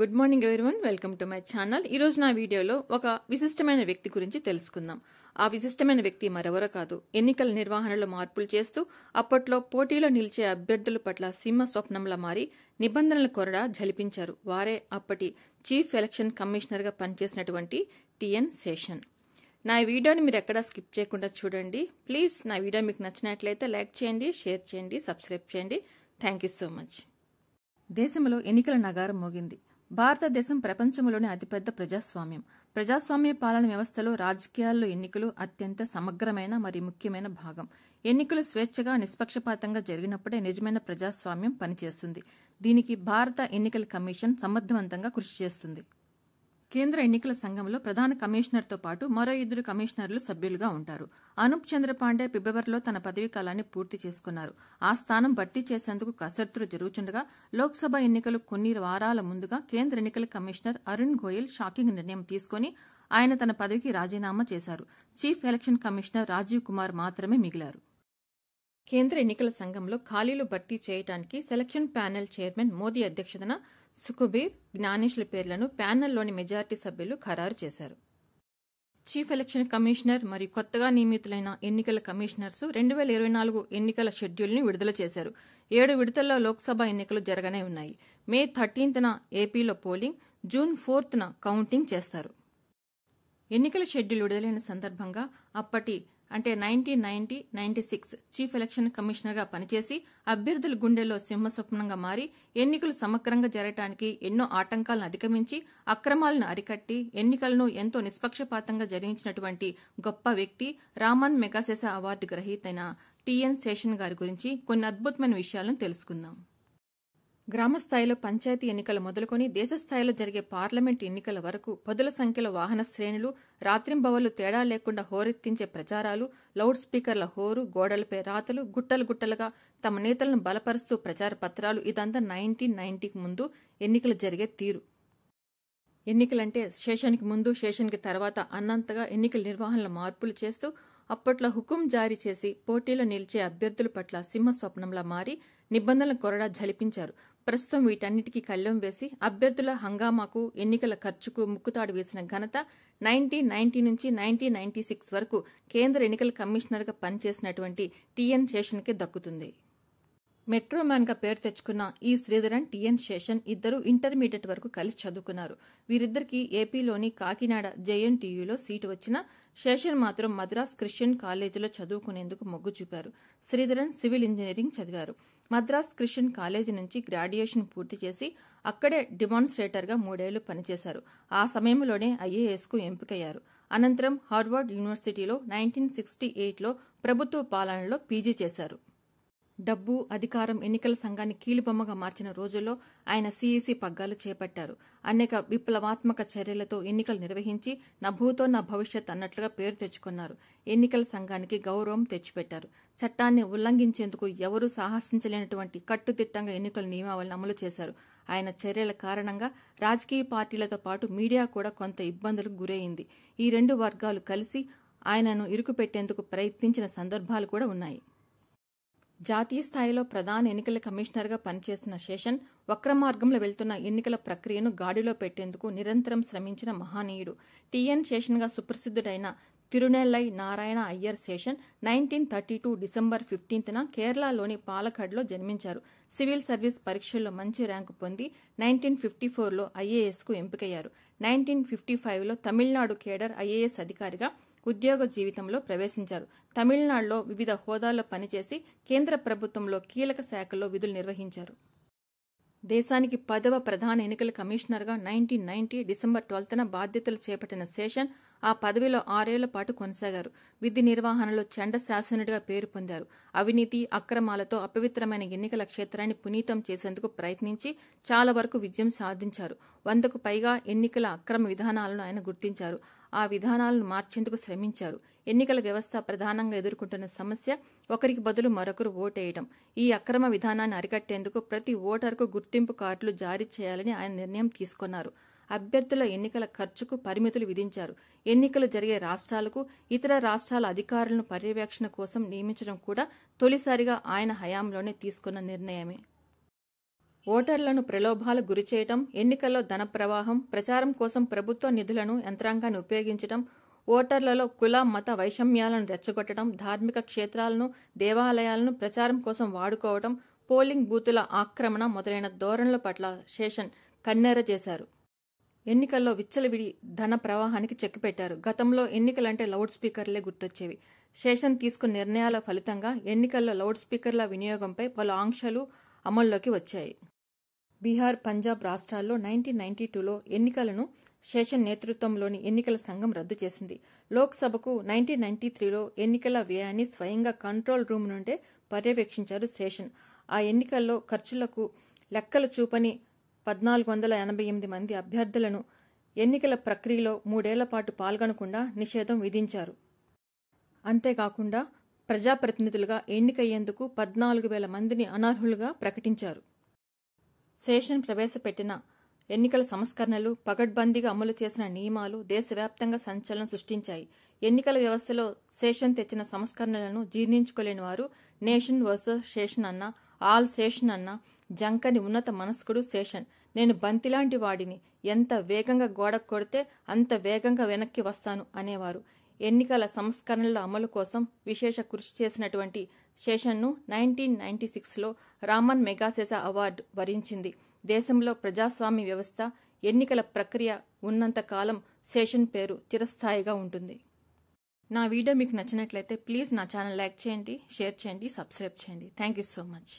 good morning everyone welcome to my channel ఈరోజు నా వీడియోలో ఒక విశిష్టమైన వ్యక్తి గురించి తెలుసుకుందాం ఆ విశిష్టమైన వ్యక్తి మరెవరో కాదు ఎన్నికల నిర్వహణలో మార్పులు చేస్తూ అప్పట్లో పోటీలో నిలిచే అభ్యర్థుల పట్ల సింహ స్వప్నంలా మారి నిబంధనల కొరడా జలిపించారు వారే అప్పటి చీఫ్ ఎలక్షన్ కమిషనర్గా పనిచేసినటువంటి టిఎన్ శేషన్ నా వీడియోని మీరు ఎక్కడా స్కిప్ చేయకుండా చూడండి ప్లీజ్ నా వీడియో మీకు నచ్చినట్లయితే లైక్ చేయండి షేర్ చేయండి సబ్స్క్రైబ్ చేయండి థ్యాంక్ యూ సో మచ్ దేశంలో ఎన్నికల నగారం మోగింది భారతదేశం ప్రపంచంలోనే అతిపెద్ద ప్రజాస్వామ్యం ప్రజాస్వామ్య పాలన వ్యవస్థలో రాజకీయాల్లో ఎన్నికలు అత్యంత సమగ్రమైన మరియు ముఖ్యమైన భాగం ఎన్నికలు స్వేచ్ఛగా నిష్పక్షపాతంగా జరిగినప్పుడే నిజమైన ప్రజాస్వామ్యం పనిచేస్తుంది దీనికి భారత ఎన్నికల కమిషన్ సమర్థవంతంగా కృషి చేస్తుంది కేంద్ర ఎన్నికల సంఘంలో ప్రధాన కమిషనర్తో పాటు మరో ఇద్దరు కమిషనర్లు సభ్యులుగా ఉంటారు అనూప్ చంద్ర పాండే ఫిబ్రవరిలో తన పదవీ కాలాన్ని పూర్తి చేసుకున్నారు ఆ స్థానం భర్తీ చేసేందుకు కసరత్తులు జరుగుతుండగా లోక్సభ ఎన్నికలు కొన్ని వారాల ముందుగా కేంద్ర ఎన్నికల కమిషనర్ అరుణ్ గోయల్ షాకింగ్ నిర్ణయం తీసుకుని ఆయన తన పదవికి రాజీనామా చేశారు chief election commissioner Rajiv Kumar మాత్రమే మిగిలారు కేంద్ర ఎన్నికల సంఘంలో ఖాళీలు భర్తీ చేయడానికి సెలక్షన్ ప్యానెల్ చైర్మన్ మోదీ అధ్యక్షతన సుఖబీర్ జ్ఞానేష్ల పేర్లను ప్యానెల్లోని మెజార్టీ సభ్యులు ఖరారు చేశారు చీఫ్ ఎలక్షన్ కమిషనర్ మరియు కొత్తగా నియమితులైన ఎన్నికల కమిషనర్స్ రెండు వేల ఇరవై నాలుగు ఎన్నికల షెడ్యూల్ని విడుదల చేశారు ఏడు విడతల్లో లోక్సభ ఎన్నికలు జరగనే ఉన్నాయి మే థర్టీన్త్న ఏపీలో పోలింగ్ జూన్ ఫోర్త్న కౌంటింగ్ చేస్తారు ఎన్నికల షెడ్యూల్ విడుదలైన సందర్భంగా అప్పటి అంటే nineteen ninety ninety six chief election కమిషనర్గా పనిచేసి అభ్యర్థుల గుండెల్లో సింహస్వప్నంగా మారి ఎన్నికలు సమగ్రంగా జరగటానికి ఎన్నో ఆటంకాలను అధిగమించి అక్రమాలను అరికట్టి ఎన్నికలను ఎంతో నిష్పక్షపాతంగా జరిగించినటువంటి గొప్ప వ్యక్తి రామన్ మెగాసెస అవార్డు గ్రహీతైన టీఎన్ శేషన్ గారి గురించి కొన్ని అద్భుతమైన విషయాలను తెలుసుకుందాం గ్రామస్థాయిలో పంచాయతీ ఎన్నికలు మొదలుకొని దేశస్థాయిలో జరిగే పార్లమెంట్ ఎన్నికల వరకు పదుల సంఖ్యలో వాహన శ్రేణులు రాత్రింబవళ్లు తేడా లేకుండా హోరెత్తించే ప్రచారాలు లౌడ్ స్పీకర్ల హోరు గోడలపై రాతలు గుట్టలు గుట్టలుగా తమ నేతలను బలపరుస్తూ ప్రచార పత్రాలు ఇదంతా నైన్టీన్ నైన్టీకి ముందు ఎన్నికలు జరిగే తీరు ఎన్నికలంటే శేషానికి ముందు శేషానికి తర్వాత అన్నంతగా ఎన్నికల నిర్వహణలో మార్పులు చేస్తూ అప్పట్లో హుకుం జారీ చేసి పోటీలో నిలిచే అభ్యర్థుల పట్ల సింహస్వప్నంలా మారి నిబంధనల కొరడా జలిపించారు ప్రస్తుతం వీటన్నిటికీ కళ్లెం వేసి అభ్యర్థుల హంగామాకు ఎన్నికల ఖర్చుకు ముక్కుతాడు వేసిన ఘనత నైన్టీన్ నైన్టీ నుంచి నైన్టీన్ నైన్టీ సిక్స్ వరకు కేంద్ర ఎన్నికల కమిషనర్గా పనిచేసినటువంటి టీఎన్ శేషన్కే దక్కుతుంది మెట్రోమ్యాన్గా పేరు తెచ్చుకున్న ఈ శ్రీధరన్ టిఎన్ శేషన్ ఇద్దరు ఇంటర్మీడియట్ వరకు కలిసి చదువుకున్నారు వీరిద్దరికీ ఏపీలోని కాకినాడ జేఎన్టీయూలో సీటు వచ్చిన శేషన్ మాత్రం మద్రాస్ క్రిస్టియన్ కాలేజీలో చదువుకునేందుకు మొగ్గు చూపారు శ్రీధరన్ సివిల్ ఇంజనీరింగ్ చదివారు మద్రాస్ క్రిస్టియన్ కాలేజీ నుంచి గ్రాడ్యుయేషన్ పూర్తి చేసి అక్కడే డిమాన్స్ట్రేటర్గా మూడేళ్లు పనిచేశారు ఆ సమయంలోనే ఐఏఎస్కు ఎంపికయ్యారు అనంతరం హార్వర్డ్ యూనివర్సిటీలో నైన్టీన్ సిక్స్టీ ఎయిట్లో ప్రభుత్వ పాలనలో పీజీ చేశారు డబ్బు అధికారం ఎన్నికల సంఘాన్ని కీలుబొమ్మగా మార్చిన రోజుల్లో ఆయన సీఈసీ పగ్గాలు చేపట్టారు అనేక విప్లవాత్మక చర్యలతో ఎన్నికలు నిర్వహించి నా భూతో నా భవిష్యత్ అన్నట్లుగా పేరు తెచ్చుకున్నారు ఎన్నికల సంఘానికి గౌరవం తెచ్చిపెట్టారు చట్టాన్ని ఉల్లంఘించేందుకు ఎవరూ సాహసించలేనటువంటి కట్టుదిట్టంగా ఎన్నికల నియమావళిని అమలు చేశారు ఆయన చర్యల కారణంగా రాజకీయ పార్టీలతో పాటు మీడియా కూడా కొంత ఇబ్బందులకు గురైంది ఈ రెండు వర్గాలు కలిసి ఆయనను ఇరుకుపెట్టేందుకు ప్రయత్నించిన సందర్భాలు కూడా ఉన్నాయి జాతీయ స్థాయిలో ప్రధాన ఎన్నికల కమిషనర్గా పనిచేసిన శేషన్ వక్రమార్గంలో వెళ్తున్న ఎన్నికల ప్రక్రియను గాడిలో పెట్టేందుకు నిరంతరం శ్రమించిన మహనీయుడు టీఎన్ శేషన్గా సుప్రసిద్ధుడైన Tirunellai Narayana Iyer Seshan nineteen thirty two December ఫిఫ్టీన్త్న కేరళలోని పాలకాడ్లో జన్మించారు సివిల్ సర్వీస్ పరీక్షల్లో మంచి ర్యాంకు పొంది నైన్టీన్ ఫిఫ్టీ ఫోర్లో ఐఏఎస్కు ఎంపికయ్యారు నైన్టీన్ ఫిఫ్టీ ఫైవ్లో తమిళనాడు కేడర్ ఐఏఎస్ అధికారిగా ఉద్యోగ జీవితంలో ప్రవేశించారు తమిళనాడులో వివిధ హోదాల్లో పనిచేసి కేంద్ర ప్రభుత్వంలో కీలక శాఖల్లో విధులు నిర్వహించారు దేశానికి పదవ ప్రధాన ఎన్నికల కమిషనర్గా నైన్టీన్ నైన్టీ డిసెంబర్ ట్వెల్త్న బాధ్యతలు చేపట్టిన శేషన్ ఆ పదవిలో ఆరేళ్ల పాటు కొనసాగారు విధి నిర్వహణలో చండ శాసనుడిగా పేరు పొందారు అవినీతి అక్రమాలతో అపవిత్రమైన ఎన్నికల క్షేత్రాన్ని పునీతం చేసేందుకు ప్రయత్నించి చాలా వరకు విజయం సాధించారు వందకు పైగా ఎన్నికల అక్రమ విధానాలను ఆయన గుర్తించారు ఆ విధానాలను మార్చేందుకు శ్రమించారు ఎన్నికల వ్యవస్థ ప్రధానంగా ఎదుర్కొంటున్న సమస్య ఒకరికి బదులు మరొకరు ఓటేయడం ఈ అక్రమ విధానాన్ని అరికట్టేందుకు ప్రతి ఓటర్కు గుర్తింపు కార్డులు జారీ చేయాలని ఆయన నిర్ణయం తీసుకున్నారు అభ్యర్థుల ఎన్నికల ఖర్చుకు పరిమితులు విధించారు ఎన్నికలు జరిగే రాష్ట్రాలకు ఇతర రాష్ట్రాల అధికారులను పర్యవేక్షణ కోసం నియమించడం కూడా తొలిసారిగా ఆయన హయాంలోనే తీసుకున్న నిర్ణయమే ఓటర్లను ప్రలోభాలు గురిచేయటం ఎన్నికల్లో ధన ప్రవాహం ప్రచారం కోసం ప్రభుత్వ నిధులను యంత్రాంగాన్ని ఉపయోగించటం ఓటర్లలో కుల మత వైషమ్యాలను రెచ్చగొట్టడం ధార్మిక క్షేత్రాలను దేవాలయాలను ప్రచారం కోసం వాడుకోవడం పోలింగ్ బూతుల ఆక్రమణ మొదలైన ధోరణుల పట్ల శేషన్ కన్నెర చేశారు ఎన్నికల్లో విచ్చలవిడి ధన ప్రవాహానికి చెక్కిపెట్టారు గతంలో ఎన్నికలంటే లౌడ్ స్పీకర్లే గుర్తొచ్చేవి శేషన్ తీసుకున్న నిర్ణయాల ఫలితంగా ఎన్నికల్లో లౌడ్ స్పీకర్ల వినియోగంపై పలు ఆంక్షలు అమల్లోకి వచ్చాయి బీహార్ పంజాబ్ రాష్ట్రాల్లో నైన్టీన్ నైన్టీ టూలో ఎన్నికలను శేషన్ నేతృత్వంలోని ఎన్నికల సంఘం రద్దు చేసింది లోక్సభకు నైన్టీన్ నైన్టీ త్రీలో ఎన్నికల వ్యయాన్ని స్వయంగా కంట్రోల్ రూమ్ నుండే పర్యవేక్షించారు శేషన్ ఆ ఎన్నికల్లో ఖర్చులకు లెక్కలు చూపని పద్నాలుగు వందల ఎనభై ఎనిమిది మంది అభ్యర్థులను ఎన్నికల ప్రక్రియలో మూడేళ్ల పాటు పాల్గొనకుండా నిషేధం విధించారు అంతేకాకుండా ప్రజాప్రతినిధులుగా ఎన్నికయ్యేందుకు పద్నాలుగు వేల మందిని అనర్హులుగా ప్రకటించారు సేషన్ ప్రవేశపెట్టిన ఎన్నికల సంస్కరణలు పగడ్బందీగా అమలు చేసిన నియమాలు దేశవ్యాప్తంగా సంచలనం సృష్టించాయి ఎన్నికల వ్యవస్థలో సేషన్ తెచ్చిన సంస్కరణలను జీర్ణించుకోలేని వారు నేషన్ వర్సెస్ సేషన్ అన్న ఆల్ సేషన్ అన్న జంకని ఉన్నత మనస్కుడు సేషన్ నేను బంతిలాంటి వాడిని ఎంత వేగంగా గోడ కొడితే అంత వేగంగా వెనక్కి వస్తాను అనేవారు ఎన్నికల సంస్కరణల అమలు కోసం విశేష కృషి చేసినటువంటి శేషన్ను నైన్టీన్ నైన్టీ సిక్స్లో రామన్ మెగాశేష అవార్డు వరించింది దేశంలో ప్రజాస్వామ్య వ్యవస్థ ఎన్నికల ప్రక్రియ ఉన్నంతకాలం శేషన్ పేరు చిరస్థాయిగా ఉంటుంది నా వీడియో మీకు నచ్చినట్లయితే ప్లీజ్ నా ఛానల్ లైక్ చేయండి షేర్ చేయండి సబ్స్క్రైబ్ చేయండి థ్యాంక్ యూ సో మచ్